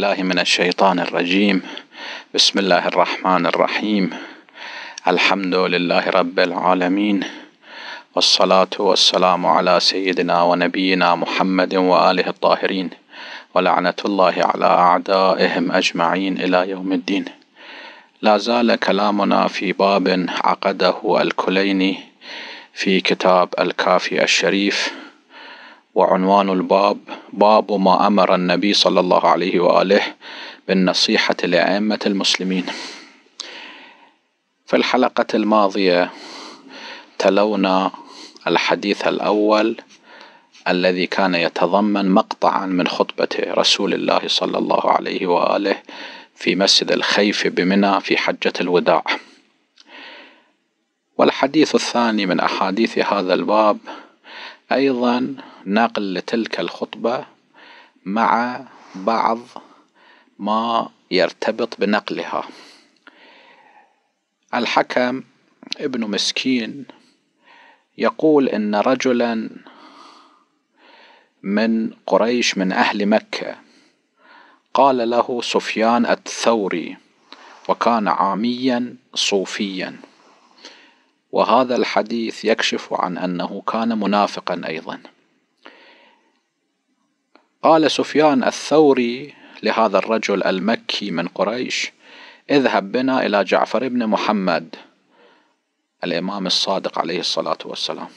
بالله من الشيطان الرجيم بسم الله الرحمن الرحيم الحمد لله رب العالمين والصلاة والسلام على سيدنا ونبينا محمد وآله الطاهرين ولعنة الله على أعدائهم أجمعين إلى يوم الدين لا زال كلامنا في باب عقده الكليني في كتاب الكافي الشريف وعنوان الباب باب ما أمر النبي صلى الله عليه وآله بالنصيحة لأئمة المسلمين في الحلقة الماضية تلونا الحديث الأول الذي كان يتضمن مقطعا من خطبة رسول الله صلى الله عليه وآله في مسجد الخيف بمنى في حجة الوداع والحديث الثاني من أحاديث هذا الباب أيضا نقل تلك الخطبة مع بعض ما يرتبط بنقلها الحكم ابن مسكين يقول ان رجلا من قريش من اهل مكه قال له سفيان الثوري وكان عاميا صوفيا وهذا الحديث يكشف عن أنه كان منافقا أيضا قال سفيان الثوري لهذا الرجل المكي من قريش اذهب بنا إلى جعفر بن محمد الإمام الصادق عليه الصلاة والسلام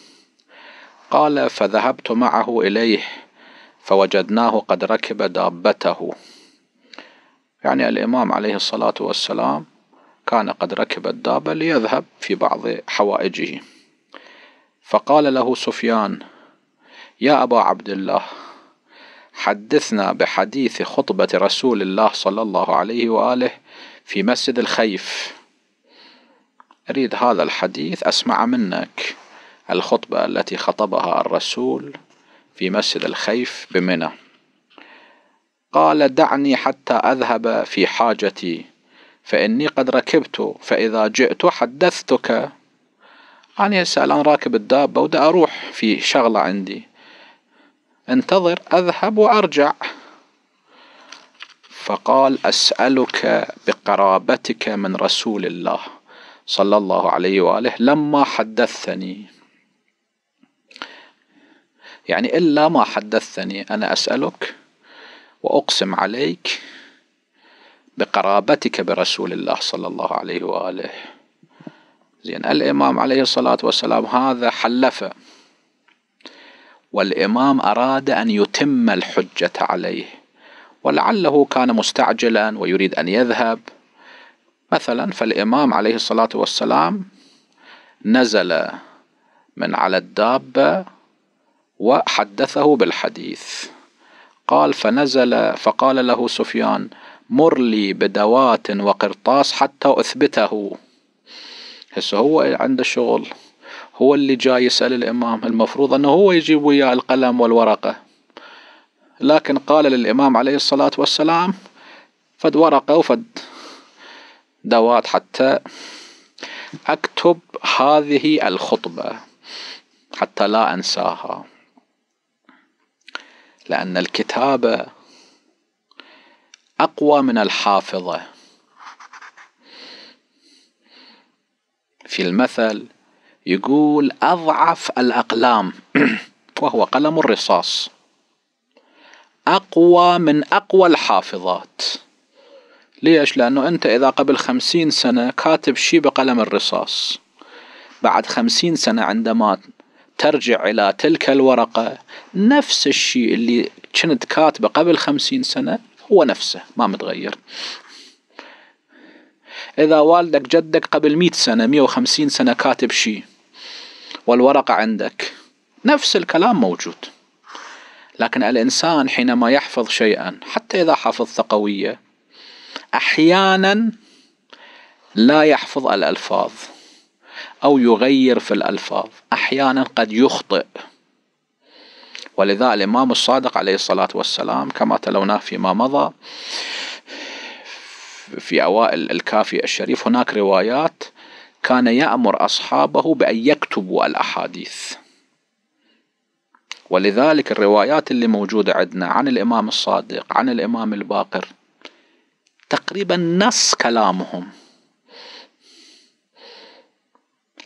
قال فذهبت معه إليه فوجدناه قد ركب دابته يعني الإمام عليه الصلاة والسلام كان قد ركب الدابة ليذهب في بعض حوائجه فقال له سفيان يا أبا عبد الله حدثنا بحديث خطبة رسول الله صلى الله عليه وآله في مسجد الخيف أريد هذا الحديث أسمع منك الخطبة التي خطبها الرسول في مسجد الخيف بمنى قال دعني حتى أذهب في حاجتي فإني قد ركبت فإذا جئت حدثتك أنا هسه الآن راكب الدابة ودا أروح في شغلة عندي انتظر أذهب وأرجع فقال أسألك بقرابتك من رسول الله صلى الله عليه وآله لما حدثني يعني إلا ما حدثني أنا أسألك وأقسم عليك بقرابتك برسول الله صلى الله عليه وآله زين الإمام عليه الصلاة والسلام هذا حلف والإمام أراد أن يتم الحجة عليه ولعله كان مستعجلا ويريد أن يذهب مثلا فالإمام عليه الصلاة والسلام نزل من على الدابة وحدثه بالحديث قال فنزل فقال له سفيان مر لي بدوات وقرطاس حتى اثبته هسه هو عنده شغل هو اللي جاي يسأل الإمام المفروض أنه هو يجيب وياه القلم والورقة لكن قال للإمام عليه الصلاة والسلام فد ورقة وفد دوات حتى أكتب هذه الخطبة حتى لا أنساها لأن الكتابة أقوى من الحافظة في المثل يقول أضعف الأقلام وهو قلم الرصاص أقوى من أقوى الحافظات ليش؟ لأنه أنت إذا قبل خمسين سنة كاتب شي بقلم الرصاص بعد خمسين سنة عندما ترجع إلى تلك الورقة نفس الشيء اللي كنت كاتبه قبل خمسين سنة هو نفسه ما متغير إذا والدك جدك قبل مئة سنة مئة وخمسين سنة كاتب شيء والورقة عندك نفس الكلام موجود لكن الإنسان حينما يحفظ شيئا حتى إذا حفظ ثقوية أحيانا لا يحفظ الألفاظ أو يغير في الألفاظ أحيانا قد يخطئ ولذا الإمام الصادق عليه الصلاة والسلام كما تلوناه فيما مضى في أوائل الكافي الشريف هناك روايات كان يأمر أصحابه بأن يكتبوا الأحاديث ولذلك الروايات اللي موجودة عندنا عن الإمام الصادق عن الإمام الباقر تقريبا نص كلامهم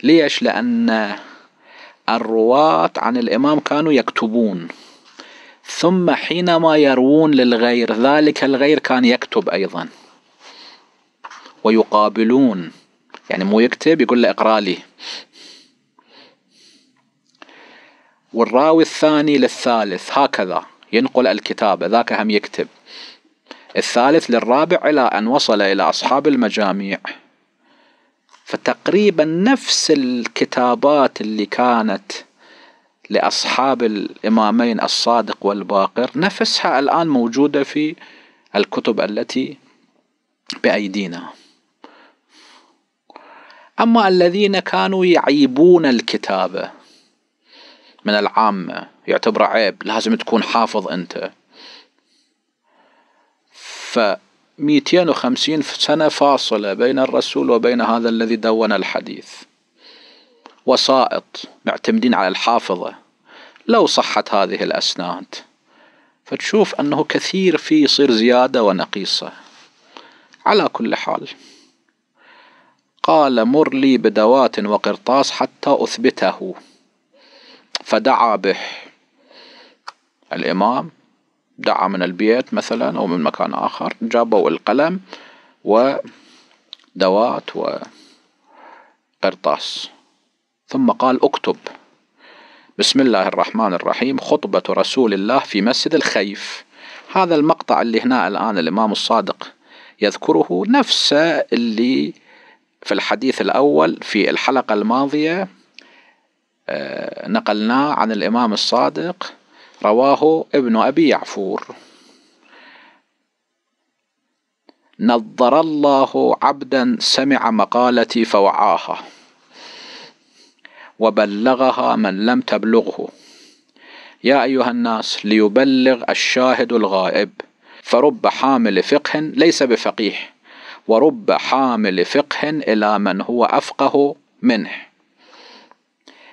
ليش لأن الرواة عن الإمام كانوا يكتبون ثم حينما يروون للغير ذلك الغير كان يكتب أيضا ويقابلون يعني مو يكتب يقول له اقرأ لي والراوي الثاني للثالث هكذا ينقل الكتاب ذاك هم يكتب الثالث للرابع إلى أن وصل إلى أصحاب المجاميع فتقريبا نفس الكتابات اللي كانت لأصحاب الإمامين الصادق والباقر نفسها الآن موجودة في الكتب التي بأيدينا أما الذين كانوا يعيبون الكتابة من العامة يعتبر عيب لازم تكون حافظ أنت ف 250 سنة فاصلة بين الرسول وبين هذا الذي دون الحديث وسائط معتمدين على الحافظة لو صحت هذه الأسناد فتشوف أنه كثير فيه يصير زيادة ونقيصة على كل حال قال مر لي بدوات وقرطاس حتى أثبته فدعا به الإمام دعا من البيت مثلا أو من مكان آخر جابوا القلم ودوات وقرطاس ثم قال اكتب بسم الله الرحمن الرحيم خطبة رسول الله في مسجد الخيف هذا المقطع اللي هنا الآن الإمام الصادق يذكره نفسه اللي في الحديث الأول في الحلقة الماضية آه، نقلناه عن الإمام الصادق رواه ابن أبي يعفور نظر الله عبدا سمع مقالتي فوعاها وبلغها من لم تبلغه يا أيها الناس ليبلغ الشاهد الغائب فرب حامل فقه ليس بفقيه ورب حامل فقه إلى من هو أفقه منه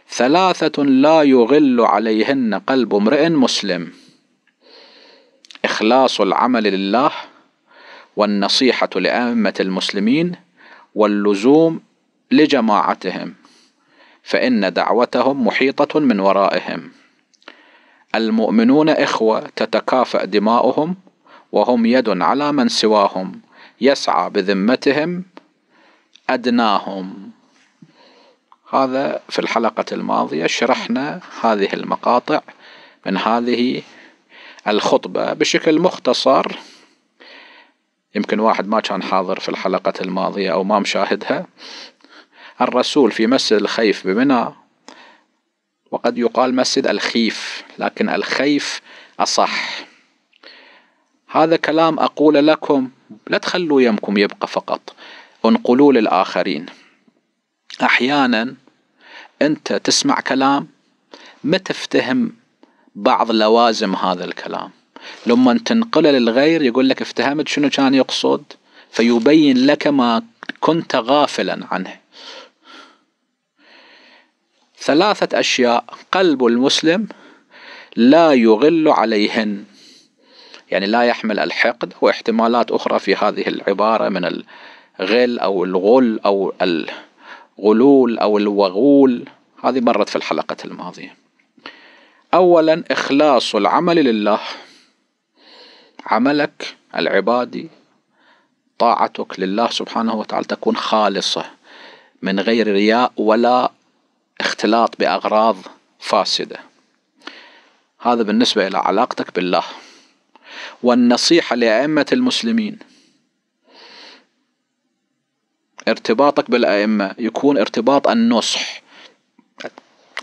ثلاثة لا يغل عليهن قلب امرئ مسلم إخلاص العمل لله والنصيحة لأئمة المسلمين واللزوم لجماعتهم فإن دعوتهم محيطة من ورائهم المؤمنون إخوة تتكافأ دماؤهم وهم يد على من سواهم يسعى بذمتهم أدناهم هذا في الحلقة الماضية شرحنا هذه المقاطع من هذه الخطبة بشكل مختصر يمكن واحد ما كان حاضر في الحلقة الماضية أو ما مشاهدها الرسول في مسجد الخيف بمنى وقد يقال مسجد الخيف لكن الخيف أصح هذا كلام أقول لكم لا تخلوا يمكم يبقى فقط انقلوا للآخرين احيانا انت تسمع كلام ما تفتهم بعض لوازم هذا الكلام لما تنقله للغير يقول لك افتهمت شنو كان يقصد فيبين لك ما كنت غافلا عنه ثلاثة أشياء قلب المسلم لا يغل عليهن يعني لا يحمل الحقد واحتمالات أخرى في هذه العبارة من الغل أو الغل أو ال غلول أو الوغول هذه مرت في الحلقة الماضية أولا إخلاص العمل لله عملك العبادي طاعتك لله سبحانه وتعالى تكون خالصة من غير رياء ولا اختلاط بأغراض فاسدة هذا بالنسبة إلى علاقتك بالله والنصيحة لأئمة المسلمين ارتباطك بالأئمة يكون ارتباط النصح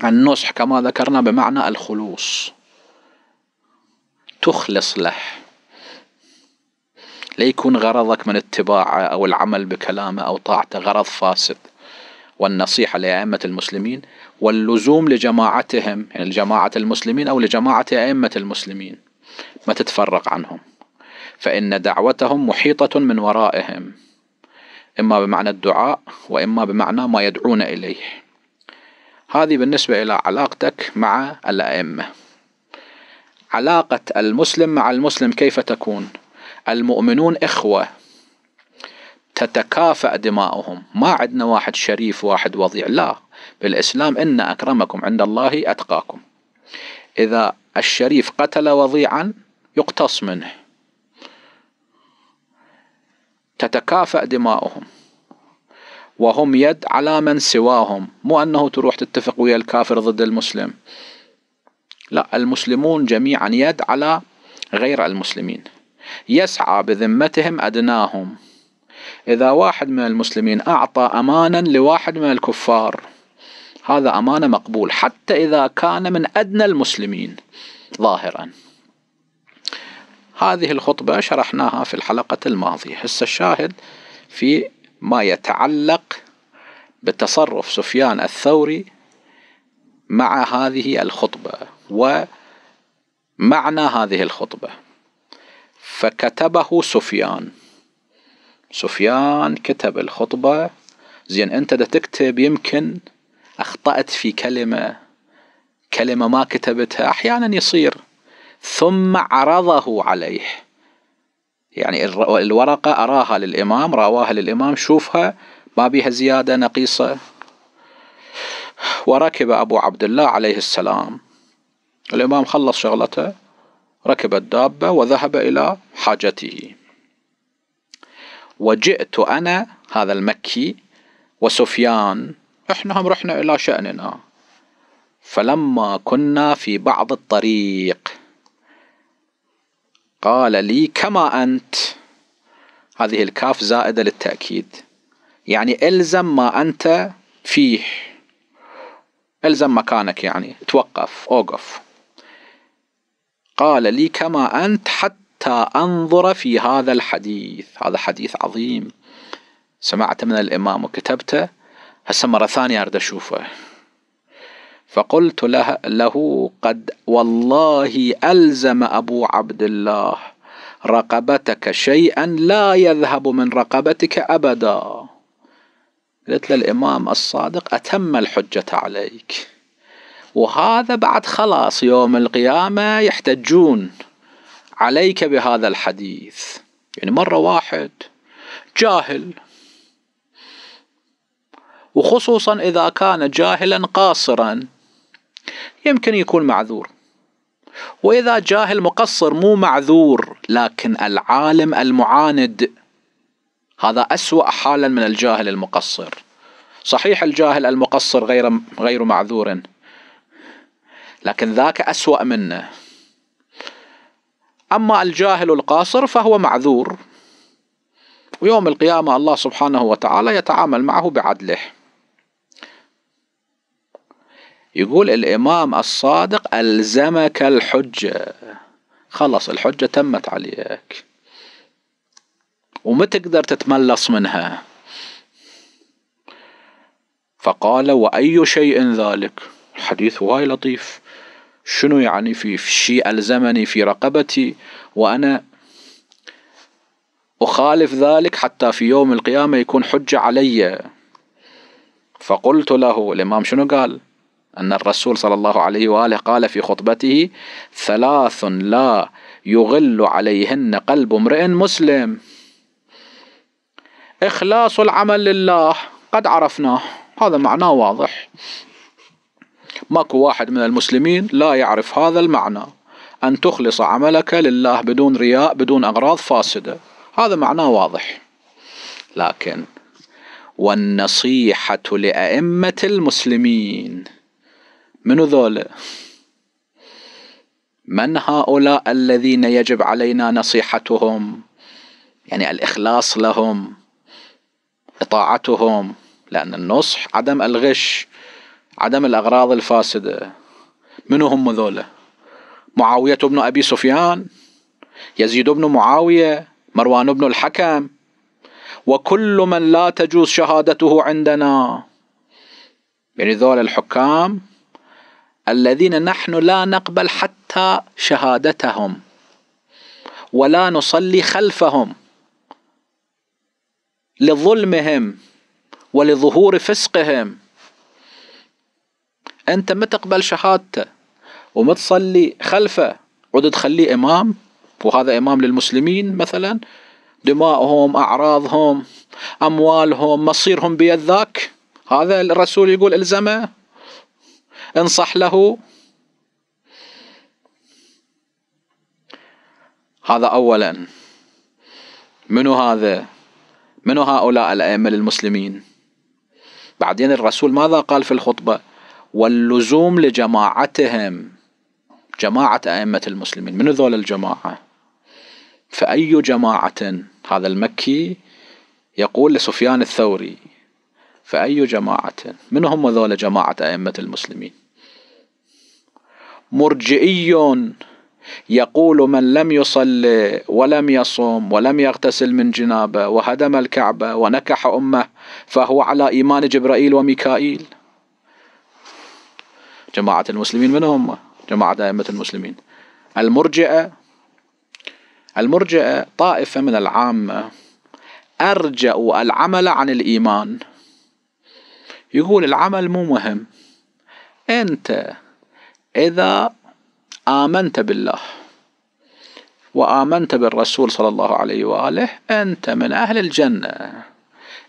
النصح كما ذكرنا بمعنى الخلوص تخلص له لا يكون غرضك من اتباعه أو العمل بكلامه أو طاعته غرض فاسد والنصيحة لأئمة المسلمين واللزوم لجماعتهم يعني لجماعة المسلمين أو لجماعة أئمة المسلمين ما تتفرق عنهم فإن دعوتهم محيطة من ورائهم إما بمعنى الدعاء وإما بمعنى ما يدعون إليه هذه بالنسبة إلى علاقتك مع الأئمة علاقة المسلم مع المسلم كيف تكون المؤمنون إخوة تتكافأ دماؤهم ما عندنا واحد شريف واحد وضيع لا بالإسلام إن أكرمكم عند الله أتقاكم إذا الشريف قتل وضيعا يقتص منه تتكافأ دماؤهم وهم يد على من سواهم مو أنه تروح تتفق ويا الكافر ضد المسلم لا المسلمون جميعا يد على غير المسلمين يسعى بذمتهم أدناهم إذا واحد من المسلمين أعطى أمانا لواحد من الكفار هذا أمانة مقبول حتى إذا كان من أدنى المسلمين ظاهرا هذه الخطبة شرحناها في الحلقة الماضية هسه الشاهد في ما يتعلق بتصرف سفيان الثوري مع هذه الخطبة ومعنى هذه الخطبة فكتبه سفيان سفيان كتب الخطبة زين انت دا تكتب يمكن اخطأت في كلمة كلمة ما كتبتها احيانا يصير ثم عرضه عليه يعني الورقة أراها للإمام رواها للإمام شوفها ما بيها زيادة نقيصة وركب أبو عبد الله عليه السلام الإمام خلص شغلته ركب الدابة وذهب إلى حاجته وجئت أنا هذا المكي وسفيان إحنا هم رحنا إلى شأننا فلما كنا في بعض الطريق قال لي كما أنت هذه الكاف زائدة للتأكيد يعني الزم ما أنت فيه الزم مكانك يعني توقف اوقف قال لي كما أنت حتى أنظر في هذا الحديث هذا حديث عظيم سمعته من الإمام وكتبته هسه مرة ثانية أريد أشوفه فقلت له, له قد والله ألزم أبو عبد الله رقبتك شيئا لا يذهب من رقبتك أبدا قلت للإمام الصادق أتم الحجة عليك وهذا بعد خلاص يوم القيامة يحتجون عليك بهذا الحديث يعني مرة واحد جاهل وخصوصا إذا كان جاهلا قاصرا يمكن يكون معذور واذا جاهل مقصر مو معذور لكن العالم المعاند هذا اسوا حالا من الجاهل المقصر صحيح الجاهل المقصر غير غير معذور لكن ذاك اسوا منه اما الجاهل القاصر فهو معذور ويوم القيامه الله سبحانه وتعالى يتعامل معه بعدله يقول الإمام الصادق ألزمك الحجة خلص الحجة تمت عليك وما تقدر تتملص منها فقال وأي شيء ذلك الحديث واي لطيف شنو يعني في شيء ألزمني في رقبتي وأنا أخالف ذلك حتى في يوم القيامة يكون حجة علي فقلت له الإمام شنو قال أن الرسول صلى الله عليه وآله قال في خطبته ثلاث لا يغل عليهن قلب امرئ مسلم إخلاص العمل لله قد عرفناه هذا معناه واضح ماكو واحد من المسلمين لا يعرف هذا المعنى أن تخلص عملك لله بدون رياء بدون أغراض فاسدة هذا معناه واضح لكن والنصيحة لأئمة المسلمين منو ذولا من هؤلاء الذين يجب علينا نصيحتهم يعني الإخلاص لهم إطاعتهم لأن النصح عدم الغش عدم الأغراض الفاسدة منو هم ذولا معاوية بن أبي سفيان يزيد بن معاوية مروان بن الحكم وكل من لا تجوز شهادته عندنا يعني ذول الحكام الذين نحن لا نقبل حتى شهادتهم ولا نصلي خلفهم لظلمهم ولظهور فسقهم انت ما تقبل شهادته وما تصلي خلفه عد تخليه امام وهذا امام للمسلمين مثلا دماؤهم اعراضهم اموالهم مصيرهم بيد ذاك هذا الرسول يقول الزمه انصح له هذا اولا منو هذا منو هؤلاء الائمه للمسلمين بعدين الرسول ماذا قال في الخطبه واللزوم لجماعتهم جماعه ائمه المسلمين منو ذول الجماعه فاي جماعه هذا المكي يقول لسفيان الثوري فأي جماعة من هم ذول جماعة أئمة المسلمين مرجئي يقول من لم يصلي ولم يصوم ولم يغتسل من جنابه وهدم الكعبة ونكح أمه فهو على إيمان جبرائيل وميكائيل جماعة المسلمين من هم جماعة أئمة المسلمين المرجئة المرجئة طائفة من العامة أرجأوا العمل عن الإيمان يقول العمل مو مهم أنت إذا آمنت بالله وآمنت بالرسول صلى الله عليه وآله أنت من أهل الجنة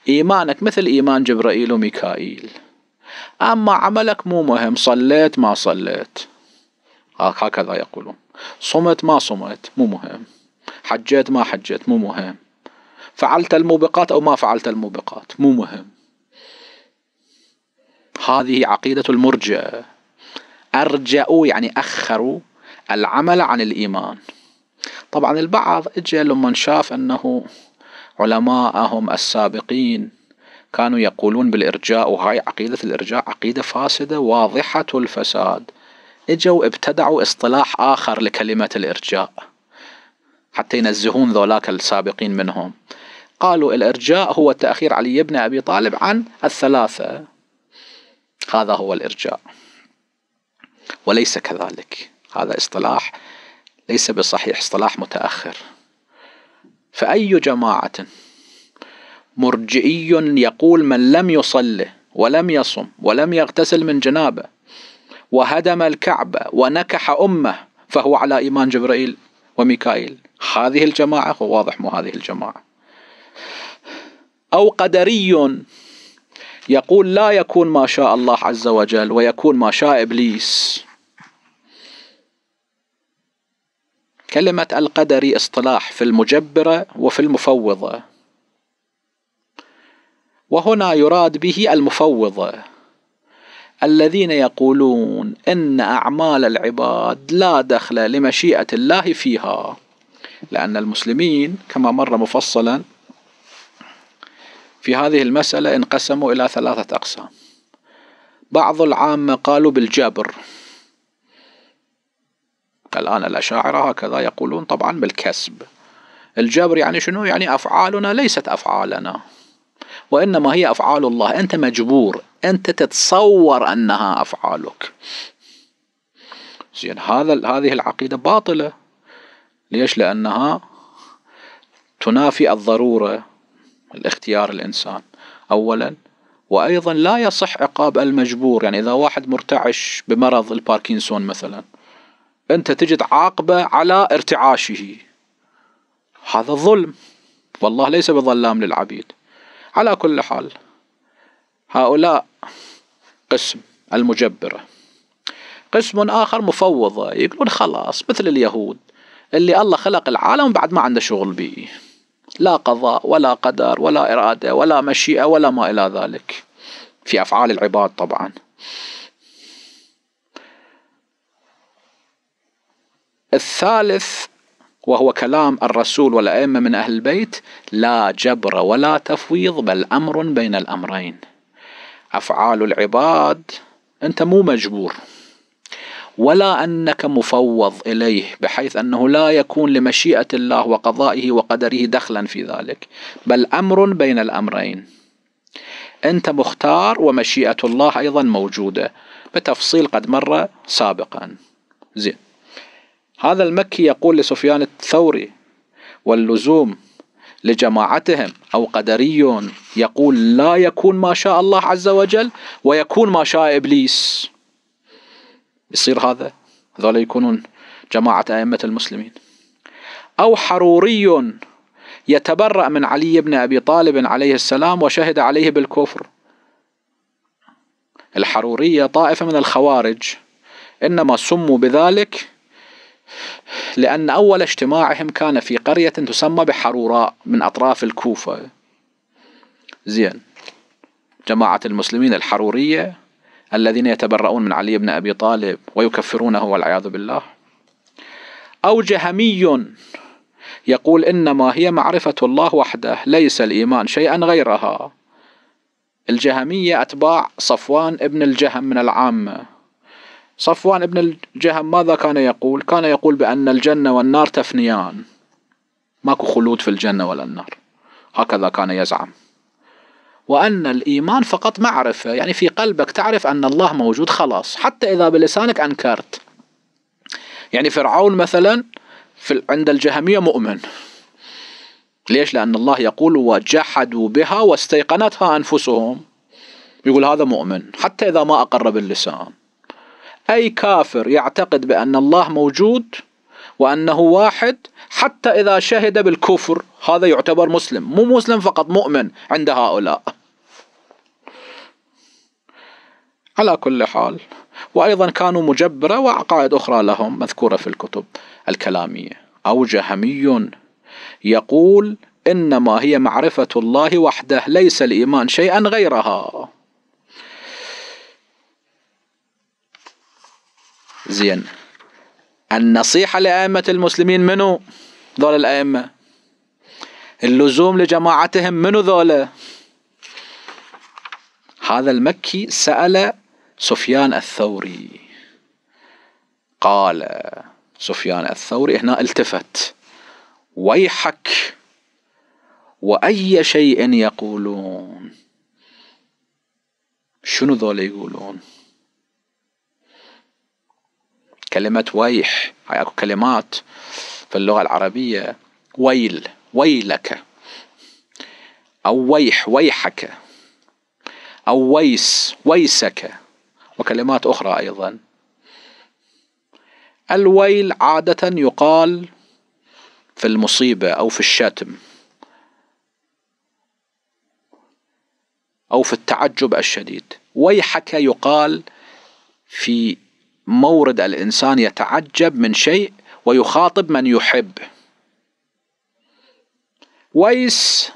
إيمانك مثل إيمان جبرائيل وميكائيل أما عملك مو مهم صليت ما صليت هكذا يقولون صمت ما صمت مو مهم حجيت ما حجيت مو مهم فعلت الموبقات أو ما فعلت الموبقات مو مهم هذه عقيدة المرجى أرجأوا يعني أخروا العمل عن الإيمان طبعا البعض إجا لما شاف أنه علماءهم السابقين كانوا يقولون بالإرجاء وهاي عقيدة الإرجاء عقيدة فاسدة واضحة الفساد اجوا ابتدعوا اصطلاح آخر لكلمة الإرجاء حتى ينزهون ذولاك السابقين منهم قالوا الإرجاء هو تأخير علي بن أبي طالب عن الثلاثة هذا هو الإرجاء وليس كذلك هذا اصطلاح ليس بصحيح اصطلاح متأخر فأي جماعة مرجئي يقول من لم يصلي ولم يصم ولم يغتسل من جنابه وهدم الكعبة ونكح أمه فهو على إيمان جبرائيل وميكائيل هذه الجماعة وواضح مو هذه الجماعة أو قدري يقول لا يكون ما شاء الله عز وجل ويكون ما شاء إبليس كلمة القدر اصطلاح في المجبرة وفي المفوضة وهنا يراد به المفوضة الذين يقولون إن أعمال العباد لا دخل لمشيئة الله فيها لأن المسلمين كما مر مفصلا في هذه المسألة انقسموا إلى ثلاثة أقسام بعض العامة قالوا بالجبر الآن الأشاعرة هكذا يقولون طبعا بالكسب الجبر يعني شنو يعني أفعالنا ليست أفعالنا وإنما هي أفعال الله أنت مجبور أنت تتصور أنها أفعالك زين هذا هذه العقيدة باطلة ليش لأنها تنافي الضرورة الاختيار الإنسان أولا وأيضا لا يصح عقاب المجبور يعني إذا واحد مرتعش بمرض الباركنسون مثلا أنت تجد عاقبة على ارتعاشه هذا ظلم والله ليس بظلام للعبيد على كل حال هؤلاء قسم المجبرة قسم آخر مفوضة يقولون خلاص مثل اليهود اللي الله خلق العالم بعد ما عنده شغل بيه لا قضاء ولا قدر ولا إرادة ولا مشيئة ولا ما إلى ذلك في أفعال العباد طبعا الثالث وهو كلام الرسول والأئمة من أهل البيت لا جبر ولا تفويض بل أمر بين الأمرين أفعال العباد أنت مو مجبور ولا انك مفوض اليه بحيث انه لا يكون لمشيئه الله وقضائه وقدره دخلا في ذلك بل امر بين الامرين انت مختار ومشيئه الله ايضا موجوده بتفصيل قد مر سابقا زين هذا المكي يقول لسفيان الثوري واللزوم لجماعتهم او قدري يقول لا يكون ما شاء الله عز وجل ويكون ما شاء ابليس يصير هذا هذول يكونون جماعة أئمة المسلمين أو حروري يتبرأ من علي بن أبي طالب عليه السلام وشهد عليه بالكفر الحرورية طائفة من الخوارج إنما سموا بذلك لأن أول اجتماعهم كان في قرية تسمى بحروراء من أطراف الكوفة زين جماعة المسلمين الحرورية الذين يتبرؤون من علي بن أبي طالب ويكفرونه والعياذ بالله أو جهمي يقول إنما هي معرفة الله وحده ليس الإيمان شيئا غيرها الجهمية أتباع صفوان ابن الجهم من العامة صفوان ابن الجهم ماذا كان يقول كان يقول بأن الجنة والنار تفنيان ماكو خلود في الجنة ولا النار هكذا كان يزعم وأن الإيمان فقط معرفة يعني في قلبك تعرف أن الله موجود خلاص حتى إذا بلسانك أنكرت يعني فرعون مثلا في عند الجهمية مؤمن ليش لأن الله يقول وجحدوا بها واستيقنتها أنفسهم يقول هذا مؤمن حتى إذا ما أقر باللسان أي كافر يعتقد بأن الله موجود وأنه واحد حتى إذا شهد بالكفر هذا يعتبر مسلم مو مسلم فقط مؤمن عند هؤلاء على كل حال وأيضا كانوا مجبرة وعقائد أخرى لهم مذكورة في الكتب الكلامية أو جهمي يقول إنما هي معرفة الله وحده ليس الإيمان شيئا غيرها زين النصيحة لأئمة المسلمين منو ذول الأئمة اللزوم لجماعتهم منو ذولا هذا المكي سأل سفيان الثوري قال سفيان الثوري هنا التفت ويحك وأي شيء يقولون شنو ذول يقولون كلمة ويح هاي أكو كلمات في اللغة العربية ويل ويلك أو ويح ويحك أو ويس ويسك وكلمات أخرى أيضا الويل عادة يقال في المصيبة أو في الشتم أو في التعجب الشديد ويحك يقال في مورد الانسان يتعجب من شيء ويخاطب من يحب ويس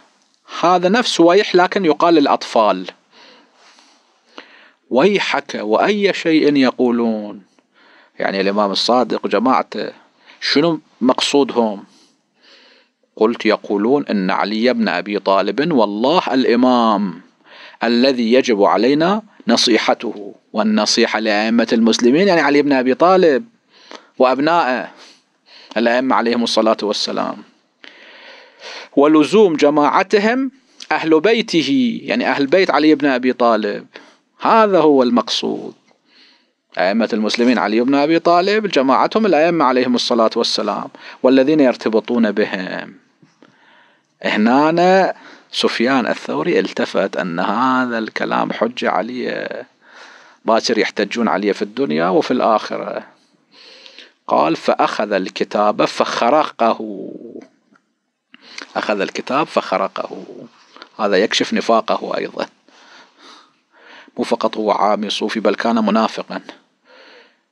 هذا نفس ويح لكن يقال للاطفال ويحك واي شيء يقولون يعني الامام الصادق وجماعته شنو مقصودهم قلت يقولون ان علي بن ابي طالب والله الامام الذي يجب علينا نصيحته والنصيحة لأئمة المسلمين يعني علي بن أبي طالب وأبنائه الأئمة عليهم الصلاة والسلام ولزوم جماعتهم أهل بيته يعني أهل بيت علي بن أبي طالب هذا هو المقصود أئمة المسلمين علي بن أبي طالب جماعتهم الأئمة عليهم الصلاة والسلام والذين يرتبطون بهم هنا سفيان الثوري التفت أن هذا الكلام حجة عليه باكر يحتجون عليه في الدنيا وفي الآخرة قال فأخذ الكتاب فخرقه أخذ الكتاب فخرقه هذا يكشف نفاقه أيضا مو فقط هو عامي صوفي بل كان منافقا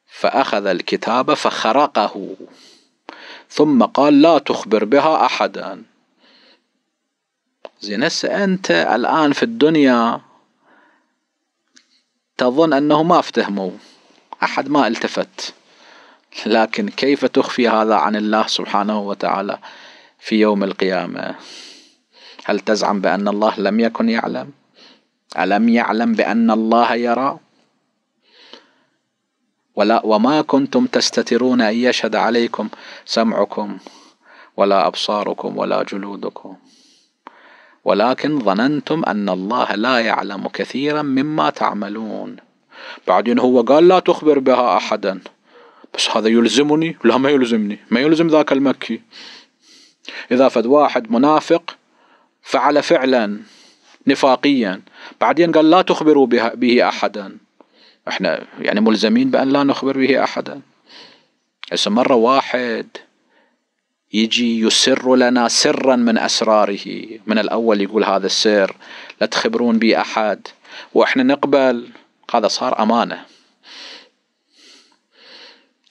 فأخذ الكتاب فخرقه ثم قال لا تخبر بها أحدا زين هسه انت الان في الدنيا تظن انه ما افتهموا احد ما التفت لكن كيف تخفي هذا عن الله سبحانه وتعالى في يوم القيامه هل تزعم بان الله لم يكن يعلم الم يعلم بان الله يرى ولا وما كنتم تستترون ان يشهد عليكم سمعكم ولا ابصاركم ولا جلودكم ولكن ظننتم أن الله لا يعلم كثيرا مما تعملون بعدين هو قال لا تخبر بها أحدا بس هذا يلزمني لا ما يلزمني ما يلزم ذاك المكي إذا فد واحد منافق فعل فعلا نفاقيا بعدين قال لا تخبروا به أحدا احنا يعني ملزمين بأن لا نخبر به أحدا هسه مرة واحد يجي يسر لنا سرا من أسراره من الأول يقول هذا السر لا تخبرون به أحد وإحنا نقبل هذا صار أمانة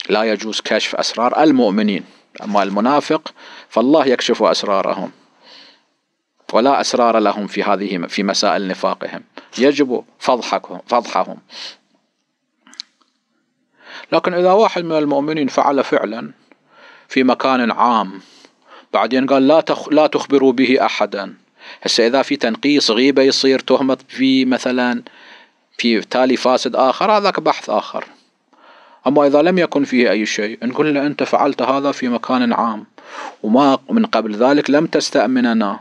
لا يجوز كشف أسرار المؤمنين أما المنافق فالله يكشف أسرارهم ولا أسرار لهم في هذه في مسائل نفاقهم يجب فضحهم فضحهم لكن إذا واحد من المؤمنين فعل فعلا في مكان عام بعدين قال لا تخ... لا تخبروا به احدا هسه اذا في تنقيص غيبه يصير تهمه في مثلا في تالي فاسد اخر هذاك بحث اخر اما اذا لم يكن فيه اي شيء نقول له انت فعلت هذا في مكان عام وما من قبل ذلك لم تستأمننا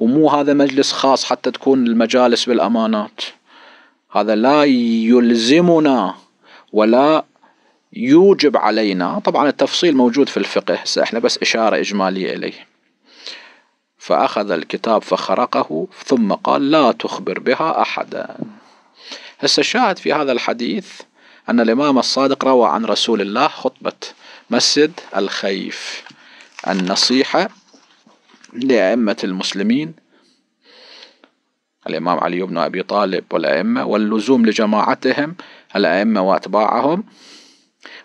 ومو هذا مجلس خاص حتى تكون المجالس بالامانات هذا لا يلزمنا ولا يوجب علينا طبعا التفصيل موجود في الفقه احنا بس إشارة إجمالية إليه فأخذ الكتاب فخرقه ثم قال لا تخبر بها أحدا هسه الشاهد في هذا الحديث أن الإمام الصادق روى عن رسول الله خطبة مسجد الخيف النصيحة لأئمة المسلمين الإمام علي بن أبي طالب والأئمة واللزوم لجماعتهم الأئمة وأتباعهم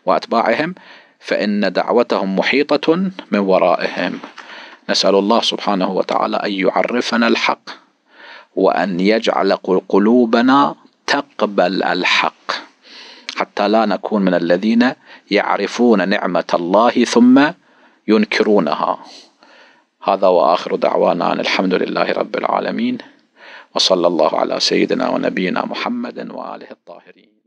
وأتباعهم فإن دعوتهم محيطة من ورائهم نسأل الله سبحانه وتعالى أن يعرفنا الحق وأن يجعل قلوبنا تقبل الحق حتى لا نكون من الذين يعرفون نعمة الله ثم ينكرونها هذا وآخر دعوانا عن الحمد لله رب العالمين وصلى الله على سيدنا ونبينا محمد وآله الطاهرين